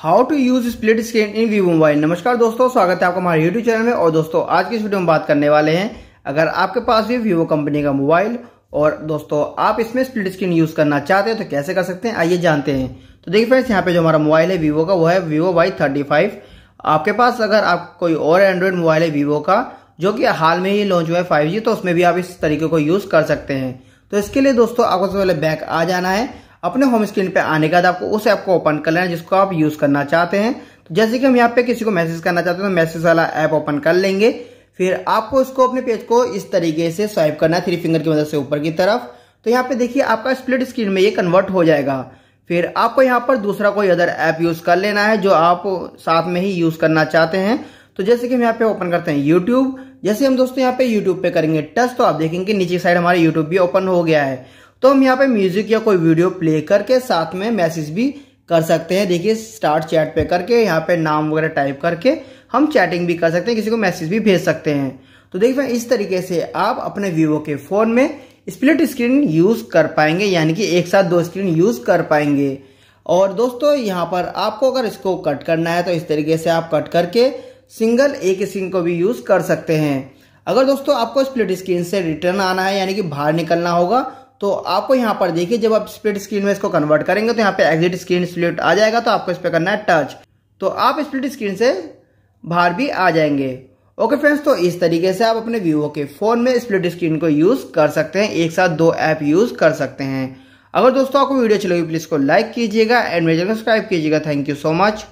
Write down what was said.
how to use split screen in Vivo mobile नमस्कार दोस्तों स्वागत है आपका हमारे यूट्यूब चैनल में और दोस्तों आज की इस वीडियो में बात करने वाले हैं अगर आपके पास भी वीवो कंपनी का मोबाइल और दोस्तों आप इसमें स्प्लिट स्क्रीन यूज करना चाहते हैं तो कैसे कर सकते हैं आइए जानते हैं तो देखिए फ्रेंड्स यहाँ पे जो हमारा मोबाइल है वीवो का वो है वीवो वाई थर्टी फाइव आपके पास अगर आप कोई और एंड्रॉयड मोबाइल है वीवो का जो कि हाल में ही लॉन्च हुआ है फाइव तो उसमें भी आप इस तरीके को यूज कर सकते हैं तो इसके लिए दोस्तों आपको सबसे पहले बैक आ जाना है अपने होम स्क्रीन पे आने के बाद आपको उस ऐप को ओपन कर लेना जिसको आप यूज करना चाहते हैं तो जैसे कि हम यहाँ पे किसी को मैसेज करना चाहते हैं तो मैसेज वाला ऐप ओपन कर लेंगे फिर आपको इसको अपने पेज को इस तरीके से स्वाइप करना है थ्री फिंगर की मदद से ऊपर की तरफ तो यहाँ पे देखिए आपका स्प्लिट स्क्रीन में ये कन्वर्ट हो जाएगा फिर आपको यहाँ पर दूसरा कोई अदर ऐप यूज कर लेना है जो आप साथ में ही यूज करना चाहते हैं तो जैसे कि हम यहाँ पे ओपन करते हैं यूट्यूब जैसे हम दोस्तों यहाँ पे यूट्यूब पे करेंगे टच तो आप देखेंगे नीचे साइड हमारे यूट्यूब भी ओपन हो गया है तो हम यहाँ पे म्यूजिक या कोई वीडियो प्ले करके साथ में मैसेज भी कर सकते हैं देखिए स्टार्ट चैट पे करके यहाँ पे नाम वगैरह टाइप करके हम चैटिंग भी कर सकते हैं किसी को मैसेज भी भेज सकते हैं तो देखिए इस तरीके से आप अपने वीवो के फोन में स्प्लिट स्क्रीन यूज कर पाएंगे यानी कि एक साथ दो स्क्रीन यूज कर पाएंगे और दोस्तों यहाँ पर आपको अगर इसको कट करना है तो इस तरीके से आप कट करके सिंगल एक स्क्रीन को भी यूज कर सकते हैं अगर दोस्तों आपको स्प्लिट स्क्रीन से रिटर्न आना है यानी कि बाहर निकलना होगा तो आपको यहाँ पर देखिए जब आप स्प्लिट स्क्रीन में इसको कन्वर्ट करेंगे तो यहाँ पे एग्जिट स्क्रीन स्प्लिट आ जाएगा तो आपको इस पर करना है टच तो आप स्प्लिट स्क्रीन से बाहर भी आ जाएंगे ओके फ्रेंड्स तो इस तरीके से आप अपने वीवो के फ़ोन में स्प्लिट स्क्रीन को यूज़ कर सकते हैं एक साथ दो ऐप यूज़ कर सकते हैं अगर दोस्तों आपको वीडियो चलेगी प्लीज़ को लाइक कीजिएगा एंड मेरे सब्सक्राइब कीजिएगा थैंक यू सो मच